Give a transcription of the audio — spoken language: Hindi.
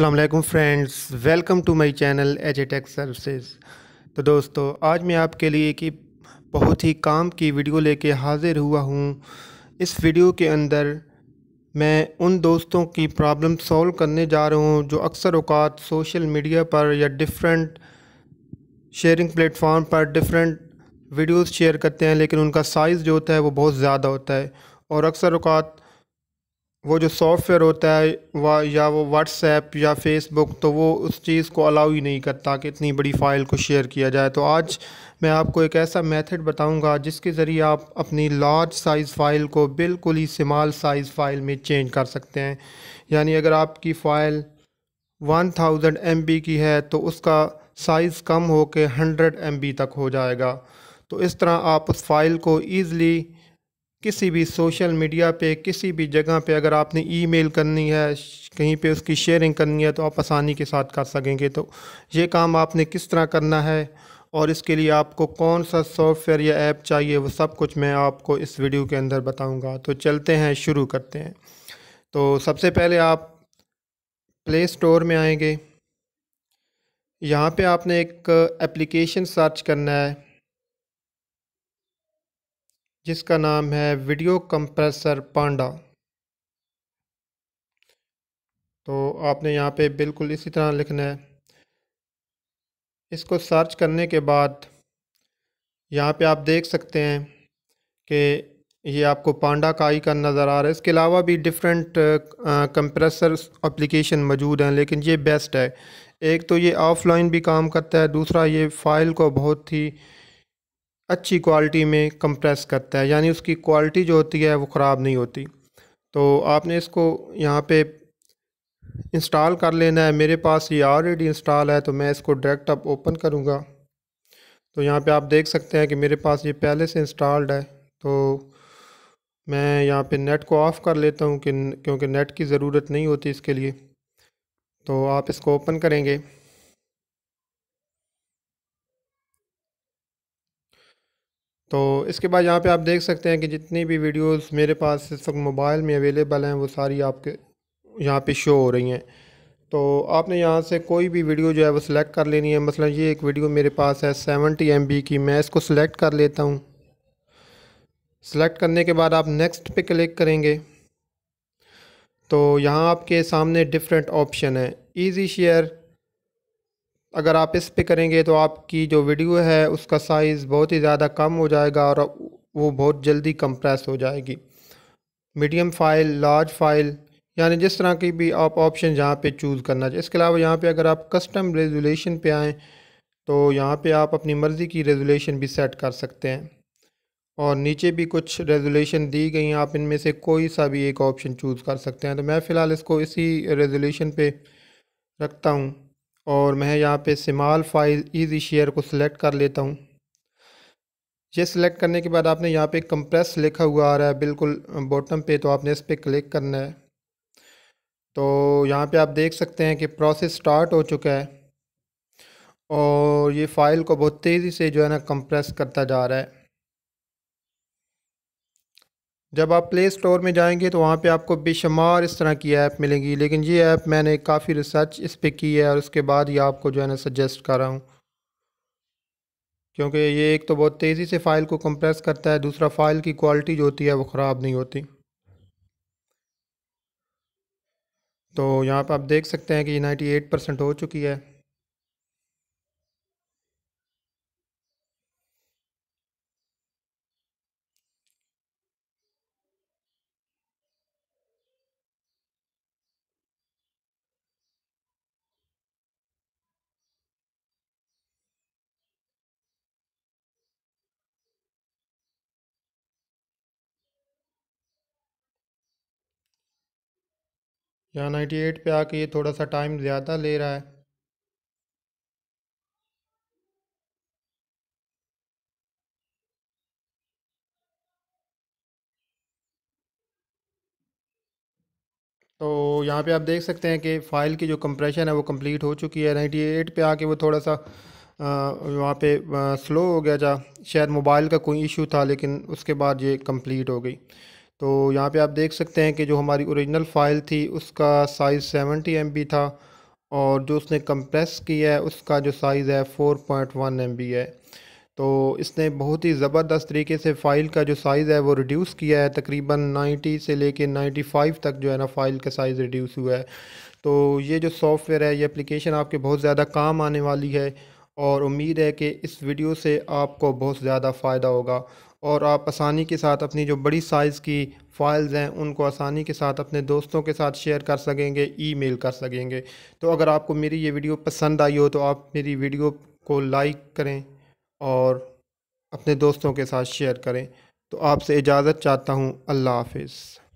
वालेकुम friends welcome to my channel H Tech Services तो दोस्तों आज मैं आपके लिए कि बहुत ही काम की वीडियो लेके हाज़िर हुआ हूँ इस वीडियो के अंदर मैं उन दोस्तों की प्रॉब्लम सॉल्व करने जा रहा हूँ जो अक्सर अवकात सोशल मीडिया पर या डिफरेंट शेयरिंग प्लेटफॉर्म पर डिफरेंट वीडियोस शेयर करते हैं लेकिन उनका साइज़ जो होता है वो बहुत ज़्यादा होता है और अक्सर अवकात वो जो सॉफ्टवेयर होता है वा या वो व्हाट्सएप या फेसबुक तो वो उस चीज़ को अलाउ ही नहीं करता कि इतनी बड़ी फ़ाइल को शेयर किया जाए तो आज मैं आपको एक ऐसा मेथड बताऊंगा जिसके ज़रिए आप अपनी लार्ज साइज़ फ़ाइल को बिल्कुल ही स्माल साइज़ फ़ाइल में चेंज कर सकते हैं यानी अगर आपकी file one thousand M B की है तो उसका साइज़ कम होकर हंड्रेड एम बी तक हो जाएगा तो इस तरह आप उस फाइल को ईज़िली किसी भी सोशल मीडिया पे किसी भी जगह पे अगर आपने ईमेल करनी है कहीं पे उसकी शेयरिंग करनी है तो आप आसानी के साथ कर सकेंगे तो ये काम आपने किस तरह करना है और इसके लिए आपको कौन सा सॉफ्टवेयर या ऐप चाहिए वो सब कुछ मैं आपको इस वीडियो के अंदर बताऊंगा तो चलते हैं शुरू करते हैं तो सबसे पहले आप प्ले स्टोर में आएंगे यहाँ पे आपने एक एप्लीकेशन सर्च करना है जिसका नाम है वीडियो कंप्रेसर पांडा तो आपने यहाँ पे बिल्कुल इसी तरह लिखना है इसको सर्च करने के बाद यहाँ पे आप देख सकते हैं कि ये आपको पांडा का का नज़र आ रहा है इसके अलावा भी डिफरेंट कंप्रेसर एप्लीकेशन मौजूद हैं लेकिन ये बेस्ट है एक तो ये ऑफ़लाइन भी काम करता है दूसरा ये फ़ाइल को बहुत ही अच्छी क्वालिटी में कंप्रेस करता है यानी उसकी क्वालिटी जो होती है वो ख़राब नहीं होती तो आपने इसको यहाँ पे इंस्टॉल कर लेना है मेरे पास ये ऑलरेडी इंस्टॉल है तो मैं इसको डायरेक्ट अब ओपन करूँगा तो यहाँ पे आप देख सकते हैं कि मेरे पास ये पहले से इंस्टॉल्ड है तो मैं यहाँ पे नेट को ऑफ़ कर लेता हूँ कि क्योंकि नेट की ज़रूरत नहीं होती इसके लिए तो आप इसको ओपन करेंगे तो इसके बाद यहाँ पे आप देख सकते हैं कि जितनी भी वीडियोस मेरे पास इस वक्त मोबाइल में अवेलेबल हैं वो सारी आपके यहाँ पे शो हो रही हैं तो आपने यहाँ से कोई भी वीडियो जो है वो सिलेक्ट कर लेनी है मसलन मतलब ये एक वीडियो मेरे पास है सेवनटी एम की मैं इसको सिलेक्ट कर लेता हूँ सिलेक्ट करने के बाद आप नेक्स्ट पे क्लिक करेंगे तो यहाँ आपके सामने डिफरेंट ऑप्शन है इजी शेयर अगर आप इस पे करेंगे तो आपकी जो वीडियो है उसका साइज़ बहुत ही ज़्यादा कम हो जाएगा और वो बहुत जल्दी कंप्रेस हो जाएगी मीडियम फाइल लार्ज फाइल यानी जिस तरह की भी आप ऑप्शन यहाँ पे चूज़ करना चाहिए इसके अलावा यहाँ पे अगर आप कस्टम रेजुलेशन पे आएँ तो यहाँ पे आप अपनी मर्ज़ी की रेजुलेशन भी सेट कर सकते हैं और नीचे भी कुछ रेजुलेशन दी गई हैं आप इनमें से कोई सा भी एक ऑप्शन चूज़ कर सकते हैं तो मैं फ़िलहाल इसको इसी रेजुलेशन पर रखता हूँ और मैं यहाँ पे स्माल फाइल ईजी शेयर को सिलेक्ट कर लेता हूँ ये सिलेक्ट करने के बाद आपने यहाँ पे कंप्रेस लिखा हुआ आ रहा है बिल्कुल बॉटम पे तो आपने इस पर क्लिक करना है तो यहाँ पे आप देख सकते हैं कि प्रोसेस स्टार्ट हो चुका है और ये फ़ाइल को बहुत तेज़ी से जो है ना कंप्रेस करता जा रहा है जब आप प्ले स्टोर में जाएंगे तो वहाँ पे आपको बेशुमार इस तरह की ऐप मिलेंगी लेकिन ये ऐप मैंने काफ़ी रिसर्च इस पर की है और उसके बाद ये आपको जो है ना सजेस्ट कर रहा हूँ क्योंकि ये एक तो बहुत तेज़ी से फ़ाइल को कंप्रेस करता है दूसरा फ़ाइल की क्वालिटी जो होती है वो ख़राब नहीं होती तो यहाँ पर आप देख सकते हैं कि नाइन्टी एट परसेंट हो चुकी है यहाँ नाइन्टी एट पर आके ये थोड़ा सा टाइम ज़्यादा ले रहा है तो यहाँ पे आप देख सकते हैं कि फ़ाइल की जो कंप्रेशन है वो कंप्लीट हो चुकी है नाइन्टी एट पर आके वो थोड़ा सा वहाँ पे आ, स्लो हो गया जा शायद मोबाइल का कोई इशू था लेकिन उसके बाद ये कंप्लीट हो गई तो यहाँ पे आप देख सकते हैं कि जो हमारी ओरिजिनल फ़ाइल थी उसका साइज़ सेवेंटी एम था और जो उसने कंप्रेस किया है उसका जो साइज़ है फोर पॉइंट वन एम है तो इसने बहुत ही ज़बरदस्त तरीके से फ़ाइल का जो साइज़ है वो रिड्यूस किया है तकरीबन 90 से लेके 95 तक जो है ना फ़ाइल का साइज़ रिड्यूस हुआ है तो ये जो सॉफ्टवेयर है ये एप्लीकेशन आपके बहुत ज़्यादा काम आने वाली है और उम्मीद है कि इस वीडियो से आपको बहुत ज़्यादा फ़ायदा होगा और आप आसानी के साथ अपनी जो बड़ी साइज़ की फ़ाइल्स हैं उनको आसानी के साथ अपने दोस्तों के साथ शेयर कर सकेंगे ईमेल कर सकेंगे तो अगर आपको मेरी ये वीडियो पसंद आई हो तो आप मेरी वीडियो को लाइक करें और अपने दोस्तों के साथ शेयर करें तो आपसे इजाज़त चाहता हूँ अल्लाह हाफिज़